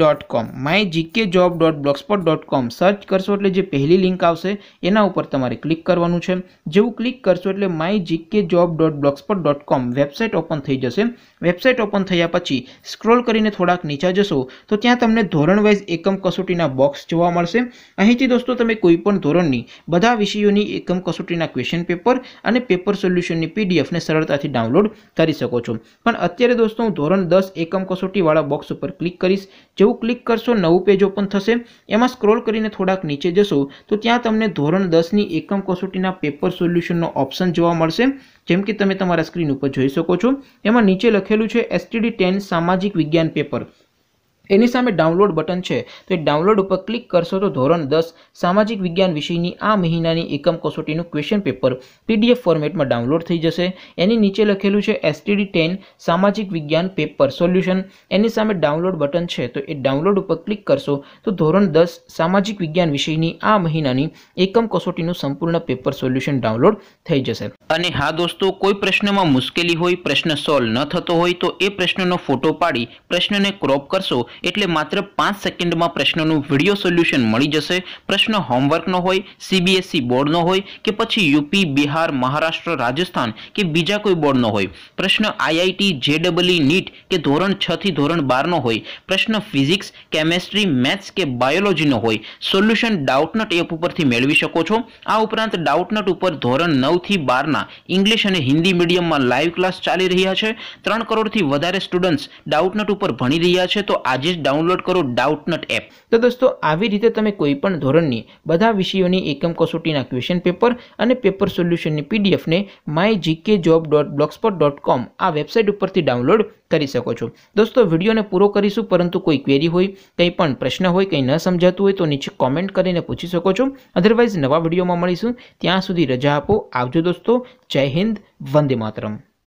dot com my GK job dot blogspot dot com search કરશો એટલે જે પહેલી લિંક આવશે એના ઉપર તમારે ક્લિક કરવાનું છે જેવું ક્લિક કરશો એટલે my GK job dot blogspot dot com website open થઈ જશે વેબસાઇટ ઓપન થયા પછી સ્ક્રોલ કરીને થોડાક નીચા જશો તો ત્યાં તમને ધોરણ વાઇઝ એકમ કસોટીના બોક્સ જોવા મળશે અહીંથી દોસ્તો તમે કોઈપણ ધોરણની બધા વિષયોની એકમ કસોટીના ક્વેશ્ચન પેપર અને પેપર સોલ્યુશનની પીડીએફને સરળતાથી ડાઉનલોડ કરી શકો છો પણ અત્યારે દોસ્તો હું ધોરણ દસ એકમ કસોટીવાળા બોક્સ ઉપર ક્લિક કરીશ જેવું ક્લિક કરશો નવું પેજ ઓપન થશે એમાં સ્ક્રોલ કરીને થોડાક નીચે જશો તો ત્યાં તમને ધોરણ દસની એકમ કસોટીના પેપર સોલ્યુશનનો ઓપ્શન જોવા મળશે જેમ કે તમે તમારા સ્ક્રીન ઉપર જોઈ શકો છો એમાં નીચે લખેલું છે એસટીડી ટેન સામાજિક વિજ્ઞાન પેપર એની સામે ડાઉનલોડ બટન છે તો એ ડાઉનલોડ ઉપર ક્લિક કરશો તો ધોરણ દસ સામાજિક વિજ્ઞાન વિષયની આ મહિનાની એકમ કસોટીનું ક્વેશ્ચન પેપર પીડીએફ ફોર્મેટમાં ડાઉનલોડ થઈ જશે એની નીચે લખેલું છે એસટીડી ટેન સામાજિક વિજ્ઞાન પેપર સોલ્યુશન એની સામે ડાઉનલોડ બટન છે તો એ ડાઉનલોડ ઉપર ક્લિક કરશો તો ધોરણ દસ સામાજિક વિજ્ઞાન વિષયની આ મહિનાની એકમ કસોટીનું સંપૂર્ણ પેપર સોલ્યુશન ડાઉનલોડ થઈ જશે અને હા દોસ્તો કોઈ પ્રશ્નમાં મુશ્કેલી હોય પ્રશ્ન સોલ્વ ન થતો હોય તો એ પ્રશ્નનો ફોટો પાડી પ્રશ્નને ક્રોપ કરશો એટલે માત્ર પાંચ સેકન્ડમાં પ્રશ્નનું વિડીયો સોલ્યુશન મળી જશે પ્રશ્ન હોમવર્કનો હોય સીબીએસઈ e બોર્ડનો હોય કે પછી યુપી બિહાર મહારાષ્ટ્ર રાજસ્થાન કે બીજા કોઈ બોર્ડનો હોય પ્રશ્ન આઈઆઈટી જેડબલઈ નીટ કે ધોરણ છથી ધોરણ બારનો હોય પ્રશ્ન ફિઝિક્સ કેમેસ્ટ્રી મેથ્સ કે બાયોલોજીનો હોય સોલ્યુશન ડાઉટનટ એપ ઉપરથી મેળવી શકો છો આ ઉપરાંત ડાઉટનટ ઉપર ધોરણ નવથી બારના ઇંગ્લિશ અને હિન્દી મીડિયમમાં લાઈવ ક્લાસ ચાલી રહ્યા છે ત્રણ કરોડથી વધારે સ્ટુડન્ટ્સ ડાઉટનટ ઉપર ભણી રહ્યા છે તો આજે આજે જ ડાઉનલોડ કરો ડાઉટનટ એપ તો દોસ્તો આવી રીતે તમે કોઈપણ ધોરણની બધા વિષયોની એકમ કસોટીના ક્વેશ્ચન પેપર અને પેપર સોલ્યુશનની પીડીએફને my GK job dot blogspot dot com આ વેબસાઇટ ઉપરથી ડાઉનલોડ કરી શકો છો દોસ્તો વિડીયોને પૂરો કરીશું પરંતુ કોઈ ક્વેરી હોય કંઈ પણ પ્રશ્ન હોય કંઈ ન સમજાતું હોય તો નીચે કોમેન્ટ કરીને પૂછી શકો છો અધરવાઇઝ નવા વિડીયોમાં મળીશું ત્યાં સુધી રજા આપો આવજો દોસ્તો જય હિન્દ વંદે માતરમ